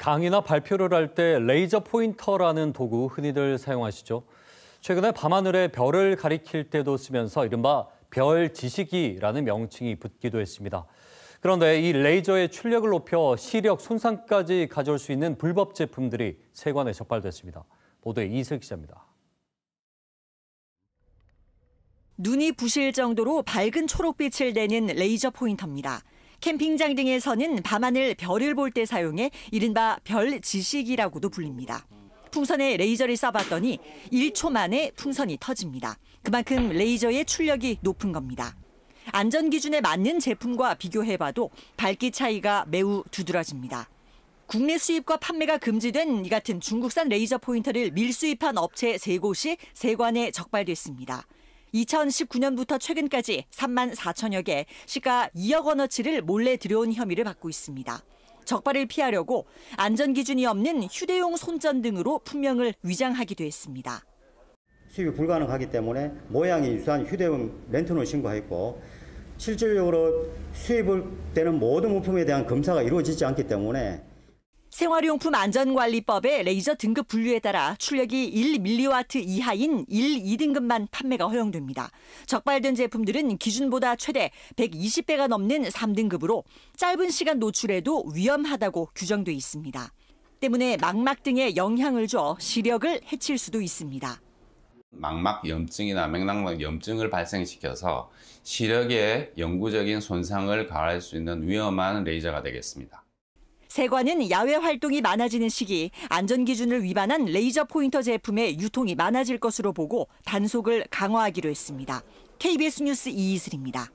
강의나 발표를 할 때 레이저 포인터라는 도구 흔히들 사용하시죠. 최근에 밤하늘에 별을 가리킬 때도 쓰면서 이른바 별 지식이라는 명칭이 붙기도 했습니다. 그런데 이 레이저의 출력을 높여 시력 손상까지 가져올 수 있는 불법 제품들이 세관에 적발됐습니다. 보도에 이슬 기자입니다. 눈이 부실 정도로 밝은 초록빛을 내는 레이저 포인터입니다. 캠핑장 등에서는 밤하늘 별을 볼 때 사용해 이른바 별 지식이라고도 불립니다. 풍선에 레이저를 쏴봤더니 1초 만에 풍선이 터집니다. 그만큼 레이저의 출력이 높은 겁니다. 안전 기준에 맞는 제품과 비교해봐도 밝기 차이가 매우 두드러집니다. 국내 수입과 판매가 금지된 이 같은 중국산 레이저 포인터를 밀수입한 업체 세 곳이 세관에 적발됐습니다. 2019년부터 최근까지 3만 4천여 개, 시가 2억 원어치를 몰래 들여온 혐의를 받고 있습니다. 적발을 피하려고 안전 기준이 없는 휴대용 손전 등으로 품명을 위장하기도 했습니다. 수입이 불가능하기 때문에 모양이 유사한 휴대용 렌트논 신고했고 실질적으로 수입을 되는 모든 물품에 대한 검사가 이루어지지 않기 때문에 생활용품 안전관리법의 레이저 등급 분류에 따라 출력이 1밀리와트 이하인 1, 2등급만 판매가 허용됩니다. 적발된 제품들은 기준보다 최대 120배가 넘는 3등급으로 짧은 시간 노출에도 위험하다고 규정돼 있습니다. 때문에 망막 등에 영향을 줘 시력을 해칠 수도 있습니다. 망막 염증이나 맥락막 염증을 발생시켜서 시력에 영구적인 손상을 가할 수 있는 위험한 레이저가 되겠습니다. 세관은 야외 활동이 많아지는 시기 안전 기준을 위반한 레이저 포인터 제품의 유통이 많아질 것으로 보고 단속을 강화하기로 했습니다. KBS 뉴스 이이슬입니다.